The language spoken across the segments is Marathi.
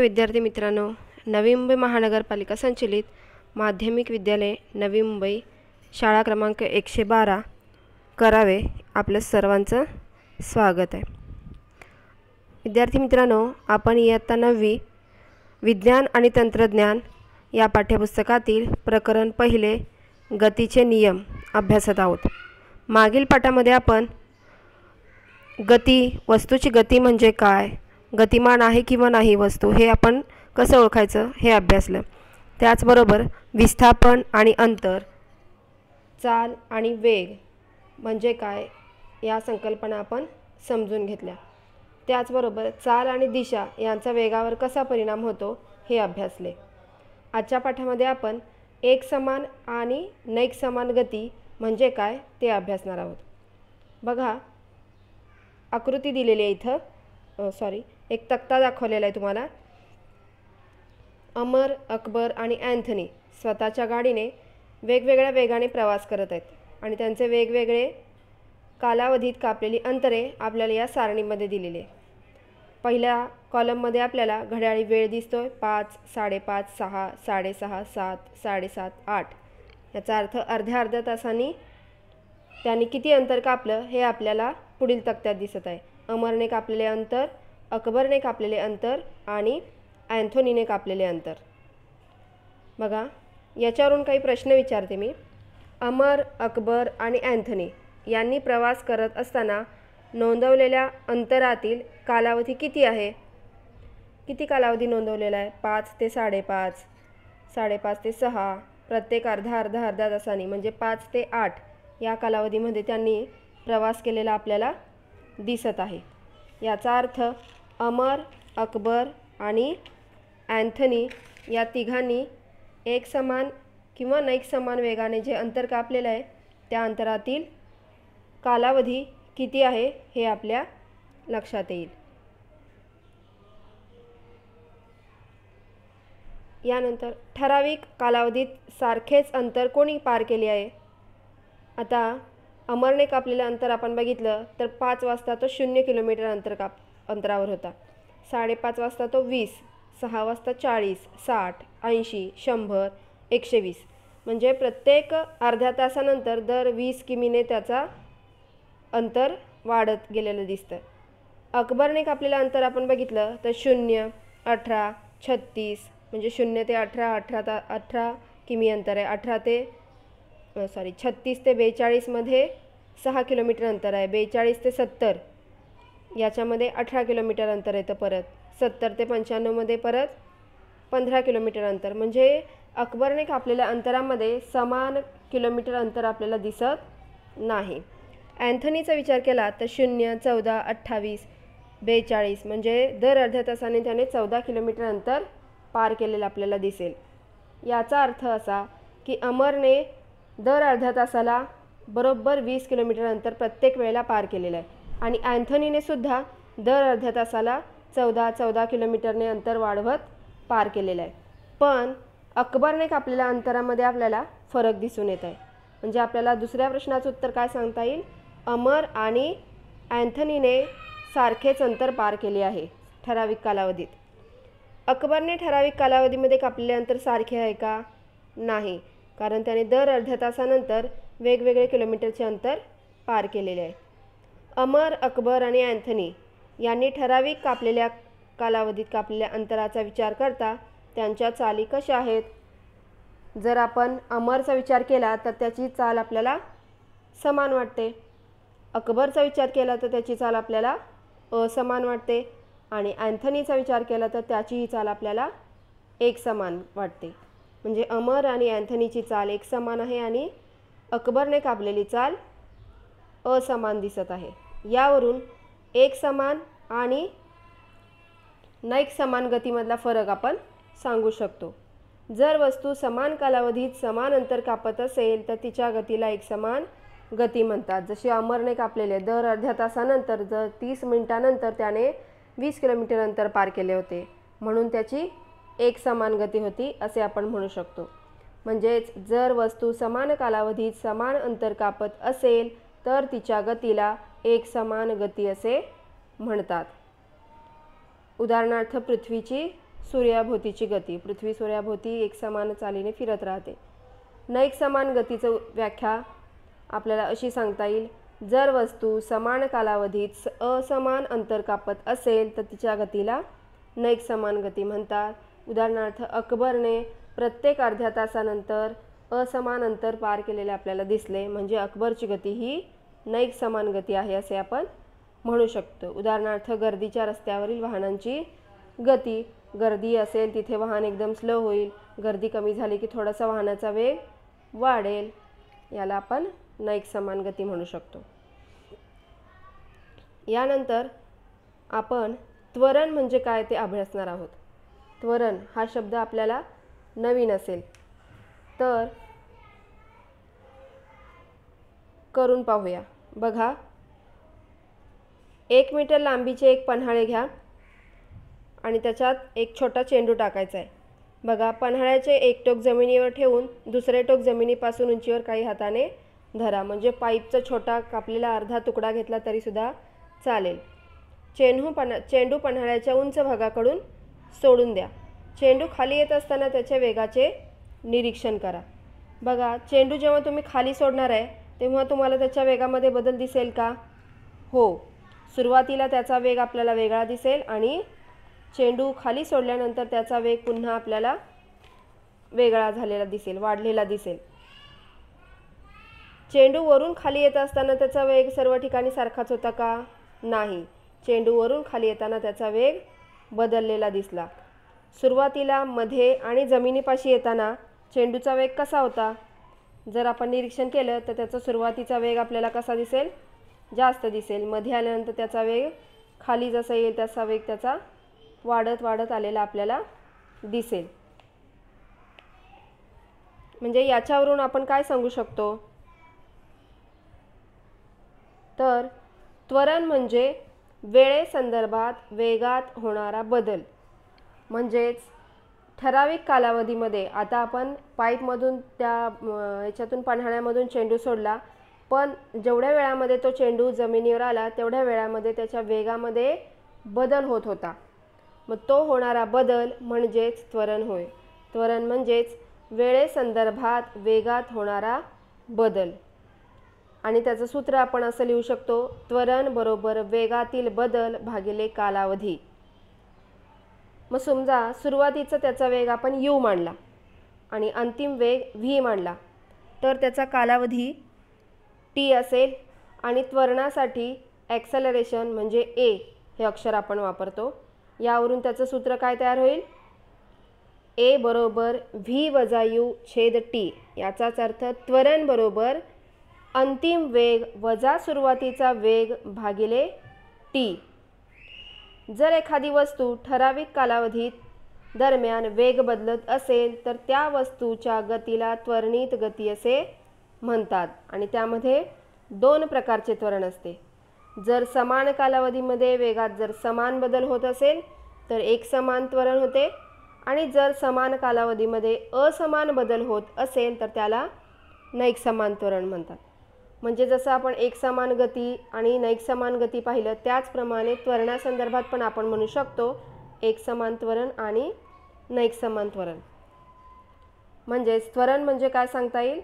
विद्यार्थी मित्रांनो नवी मुंबई महानगरपालिका संचलित माध्यमिक विद्यालय नवी मुंबई शाळा क्रमांक एकशे बारा करावे आपलं सर्वांचं स्वागत आहे विद्यार्थी मित्रांनो आपण इयत्ता नववी विज्ञान आणि तंत्रज्ञान या पाठ्यपुस्तकातील प्रकरण पहिले गतीचे नियम अभ्यासत आहोत मागील पाठामध्ये आपण गती वस्तूची गती म्हणजे काय गतिमान आहे किंवा नाही वस्तू हे आपण कसं ओळखायचं हे अभ्यासलं त्याचबरोबर विस्थापन आणि अंतर चाल आणि वेग म्हणजे काय या संकल्पना आपण समजून घेतल्या त्याचबरोबर चाल आणि दिशा यांचा वेगावर कसा परिणाम होतो हे अभ्यासले आजच्या पाठामध्ये आपण एक समान आणि नैक समान गती म्हणजे काय ते अभ्यासणार आहोत बघा आकृती दिलेली आहे इथं सॉरी एक तक्ता दाखवलेला आहे तुम्हाला अमर अकबर आणि अँथनी स्वतःच्या गाडीने वेगवेगळ्या वेगाने प्रवास करत आहेत आणि त्यांचे वेगवेगळे कालावधीत कापलेली अंतरे आपल्याला या सारणीमध्ये दिलेली आहे पहिल्या कॉलममध्ये आपल्याला घड्याळी वेळ दिसतो आहे पाच साडेपाच सहा साडेसहा सात साडेसात आठ याचा अर्थ अर्ध्या अर्ध्या तासांनी त्यांनी किती अंतर कापलं हे आपल्याला पुढील तक्त्यात दिसत आहे अमरने कापलेले अंतर अकबरने कापलेले अंतर आणि अँथोनीने कापलेले अंतर बघा याच्यावरून काही प्रश्न विचारते मी अमर अकबर आणि अँथनी यांनी प्रवास करत असताना नोंदवलेल्या अंतरातील कालावधी किती आहे किती कालावधी नोंदवलेला आहे पाच ते साडेपाच साडेपाच ते सहा प्रत्येक अर्धा अर्धा अर्धा तासाने म्हणजे पाच ते आठ या कालावधीमध्ये त्यांनी प्रवास केलेला आपल्याला दिसत आहे याचा अर्थ अमर अकबर आणि अँथनी या तिघांनी एक समान किंवा नैक समान वेगाने जे अंतर कापलेलं आहे त्या अंतरातील कालावधी किती आहे हे आपल्या लक्षात येईल यानंतर ठराविक कालावधीत सारखेच अंतर कोणी पार केले आहे आता अमरने कापलेलं अंतर आपण बघितलं तर पाच वाजता तो शून्य किलोमीटर अंतर काप अंतरावर होता साडेपाच वाजता तो वीस सहा वाजता चाळीस साठ ऐंशी शंभर एकशे वीस म्हणजे प्रत्येक अर्ध्या तासानंतर दर वीस किमीने त्याचा अंतर वाढत गेलेलं दिसतं अकबरने कापलेलं अंतर आपण बघितलं तर शून्य अठरा छत्तीस म्हणजे शून्य ते अठरा अठरा ता अठरा किमी अंतर आहे अठरा ते सॉरी छत्तीस ते बेचाळीसमध्ये सहा किलोमीटर अंतर आहे बेचाळीस ते सत्तर याच्यामध्ये अठरा किलोमीटर अंतर येतं परत सत्तर ते पंच्याण्णवमध्ये परत पंधरा किलोमीटर अंतर म्हणजे अकबरने कापलेल्या अंतरामध्ये समान किलोमीटर अंतर आपल्याला दिसत नाही अँथनीचा विचार केला तर शून्य चौदा अठ्ठावीस बेचाळीस म्हणजे दर अर्ध्या तासाने त्याने चौदा किलोमीटर अंतर पार केलेलं आपल्याला दिसेल याचा अर्थ असा की अमरने दर अर्ध्या तासाला बरोबर वीस किलोमीटर अंतर प्रत्येक वेळेला पार केलेलं आहे आणि अँथनीने सुद्धा दर अर्ध्या तासाला चौदा चौदा किलोमीटरने अंतर वाढवत पार केलेलं आहे पण अकबरने कापलेल्या अंतरामध्ये आपल्याला फरक दिसून येत आहे म्हणजे आपल्याला दुसऱ्या प्रश्नाचं उत्तर काय सांगता येईल अमर आणि अँथनीने सारखेच अंतर पार केले आहे ठराविक कालावधीत अकबरने ठराविक कालावधीमध्ये कापलेले अंतर सारखे आहे का नाही कारण त्याने दर अर्ध्या तासानंतर वेगवेगळे किलोमीटरचे अंतर पार केलेले आहे अमर अकबर आणि अँथनी यांनी ठराविक कापलेल्या कालावधीत कापलेल्या अंतराचा विचार करता त्यांच्या चाली कशा आहेत जर आपण अमरचा विचार केला तर त्याची चाल आपल्याला समान वाटते अकबरचा विचार केला तर त्याची चाल आपल्याला असमान वाटते आणि अँथनीचा विचार केला तर त्याचीही चाल आपल्याला एक समान वाटते म्हणजे अमर आणि अँथनीची चाल एक समान आहे आणि अकबरने कापलेली चाल असमान दिसत आहे यावरून एक समान आणि नैक समान गतीमधला फरक आपण सांगू शकतो जर वस्तू समान कालावधीत समान अंतर कापत असेल तर तिच्या गतीला एक समान गती म्हणतात जसे अमरने कापलेले दर अर्ध्या तासानंतर जर तीस मिनिटानंतर त्याने वीस किलोमीटर अंतर पार केले होते म्हणून त्याची एक समान गती होती असे आपण म्हणू शकतो म्हणजेच जर वस्तू समान कालावधीत समान अंतर कापत असेल तर तिच्या गतीला एक समान गती असे म्हणतात उदाहरणार्थ पृथ्वीची सूर्याभोवतीची गती पृथ्वी सूर्याभोवती एक समान चालीने फिरत राहते न एक समान गतीचं व्याख्या आपल्याला अशी सांगता येईल जर वस्तू समान कालावधीत असमान अंतर कापत असेल तर तिच्या गतीला न एक समान गती म्हणतात उदाहरणार्थ अकबरने प्रत्येक अर्ध्या तासानंतर असमान अंतर पार केलेले आपल्याला दिसले म्हणजे अकबरची गती ही नैक समान गती आहे असे आपण म्हणू शकतो उदाहरणार्थ गर्दीच्या रस्त्यावरील वाहनांची गती गर्दी असेल तिथे वाहन एकदम स्लो होईल गर्दी कमी झाली की थोडासा वाहनाचा वेग वाढेल याला आपण नैक समान गती म्हणू शकतो यानंतर आपण त्वरण म्हणजे काय ते अभ्यासणार आहोत त्वरण हा शब्द आपल्याला नवीन असेल तर करून पाहूया बघा एक मीटर लांबीचे एक पन्हाळे घ्या आणि त्याच्यात एक छोटा चेंडू टाकायचा आहे बघा पन्हाळ्याचे एक टोक जमिनीवर ठेवून दुसरे टोक जमिनीपासून उंचीवर काही हाताने धरा म्हणजे पाईपचा छोटा कापलेला अर्धा तुकडा घेतला तरीसुद्धा चालेल चेंडू पन्हा चेंडू पन्हाळ्याच्या उंच भागाकडून सोडून द्या चेंडू खाली येत असताना त्याच्या वेगाचे निरीक्षण करा बघा चेंडू जेव्हा तुम्ही खाली सोडणार आहे तेव्हा तुम्हाला त्याच्या वेगामध्ये बदल दिसेल का हो सुरुवातीला त्याचा वेग आपल्याला वेगळा दिसेल आणि चेंडू खाली सोडल्यानंतर त्याचा वेग पुन्हा आपल्याला वेगळा झालेला दिसेल वाढलेला दिसेल चेंडू वरून खाली येत असताना त्याचा वेग सर्व ठिकाणी सारखाच होता का नाही चेंडू वरून खाली येताना त्याचा वेग बदललेला दिसला सुरुवातीला मध्ये आणि जमिनीपाशी येताना चेंडूचा वेग कसा होता जर आपण निरीक्षण केलं तर त्याचा सुरुवातीचा वेग आपल्याला कसा दिसेल जास्त दिसेल मध्ये आल्यानंतर त्याचा वेग खाली जसा येईल तसा वेग त्याचा वाढत वाढत आलेला आपल्याला दिसेल म्हणजे याच्यावरून आपण काय सांगू शकतो तर त्वरण म्हणजे वेळेसंदर्भात वेगात होणारा बदल म्हणजेच ठराविक कालावधीमध्ये आता आपण पाईपमधून त्या ह्याच्यातून पन्हाळ्यामधून चेंडू सोडला पण जेवढ्या वेळामध्ये तो चेंडू जमिनीवर आला तेवढ्या वेळामध्ये त्याच्या वेगामध्ये बदल होत होता मग तो होणारा बदल म्हणजेच त्वरण होय त्वरण म्हणजेच वेळेसंदर्भात वेगात होणारा बदल आणि त्याचं सूत्र आपण असं लिहू शकतो त्वरण बरोबर वेगातील बदल भागिले कालावधी मग समजा सुरुवातीचा त्याचा वेग आपण यू मांडला आणि अंतिम वेग व्ही मांडला तर त्याचा कालावधी टी असेल आणि त्वरणासाठी ॲक्सलरेशन म्हणजे ए हे अक्षर आपण वापरतो यावरून त्याचं सूत्र काय तयार होईल ए बरोबर व्ही वजा यू छेद टी याचाच अर्थ त्वरण बरोबर अंतिम वेग वजा सुरुवातीचा वेग भागिले टी जर एखादी वस्तू ठराविक कालावधीत दरम्यान वेग बदलत असेल तर त्या वस्तूच्या गतीला त्वरणित गती असे म्हणतात आणि त्यामध्ये दोन प्रकारचे त्वरण असते जर समान कालावधीमध्ये वेगात जर समान बदल होत असेल तर एक समान त्वरण होते आणि जर समान कालावधीमध्ये असमान बदल होत असेल तर त्याला नैक समान त्वरण म्हणतात म्हणजे जसं आपण एक समान गती आणि नैक समान गती पाहिलं त्याचप्रमाणे त्वरणासंदर्भात पण आपण म्हणू शकतो एक समान त्वरण आणि नैक समान त्वरण म्हणजेच त्वरण म्हणजे काय सांगता येईल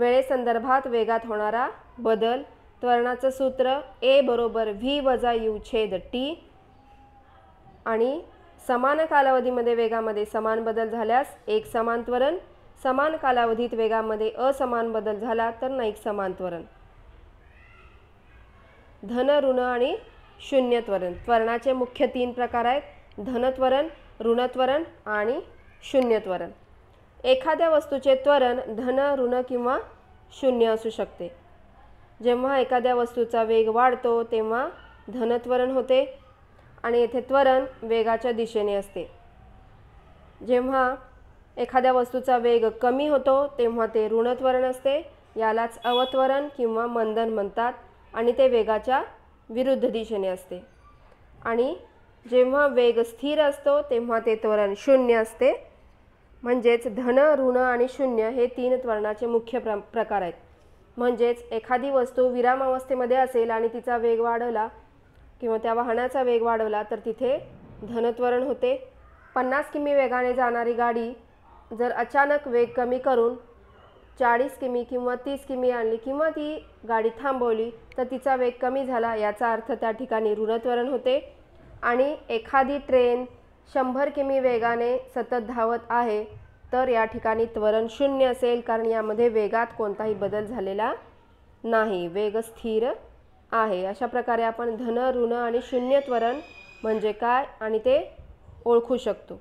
वेळेसंदर्भात वेगात होणारा बदल त्वरणाचं सूत्र ए बरोबर व्ही वजा यू छेद टी आणि समान कालावधीमध्ये वेगामध्ये समान बदल झाल्यास एक समान त्वरण समान कालावधीत वेगामध्ये असमान बदल झाला तर नाईक त्वरण धन ऋण आणि शून्य त्वरण त्वरणाचे मुख्य तीन प्रकार आहेत धनत्वरण ऋणत्वरण आणि शून्य त्वरण एखाद्या वस्तूचे त्वरण धन ऋण किंवा शून्य असू शकते जेव्हा एखाद्या वस्तूचा वेग वाढतो तेव्हा धनत्वरण होते आणि येथे त्वरण वेगाच्या दिशेने असते जेव्हा एखाद्या वस्तूचा वेग कमी होतो तेव्हा ते ऋणत्वरण असते यालाच अवत्वरण किंवा मंदन म्हणतात आणि ते वेगाच्या विरुद्ध दिशेने असते आणि जेव्हा वेग स्थिर असतो तेव्हा ते त्वरण शून्य असते म्हणजेच धन ऋण आणि शून्य हे तीन त्वरणाचे मुख्य प्र प्रकार आहेत म्हणजेच एखादी वस्तू विरामावस्थेमध्ये असेल आणि तिचा वेग वाढवला किंवा त्या वाहनाचा वेग वाढवला तर तिथे धनत्वरण होते पन्नास किमी वेगाने जाणारी गाडी जर अचानक वेग कमी करून चाळीस किमी किंवा तीस किमी आणली किंवा ती गाडी थांबवली तर तिचा वेग कमी झाला याचा अर्थ त्या ठिकाणी ऋणत्वरण होते आणि एखादी ट्रेन शंभर किमी वेगाने सतत धावत आहे तर या ठिकाणी त्वरण शून्य असेल कारण यामध्ये वेगात कोणताही बदल झालेला नाही वेग स्थिर आहे अशा प्रकारे आपण धन ऋण आणि शून्य त्वरण म्हणजे काय आणि ते ओळखू शकतो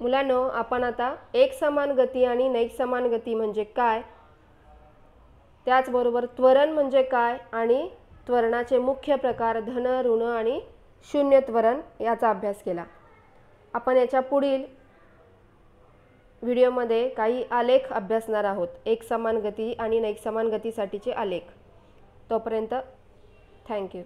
मुलांनो आपण आता एक समान गती आणि नैक समान गती म्हणजे काय त्याचबरोबर त्वरण म्हणजे काय आणि त्वरणाचे मुख्य प्रकार धन ऋण आणि शून्य त्वरण याचा अभ्यास केला आपण याच्या पुढील व्हिडिओमध्ये काही आलेख अभ्यासणार आहोत एक समान गती आणि नैक समान गतीसाठीचे आलेख तोपर्यंत थँक्यू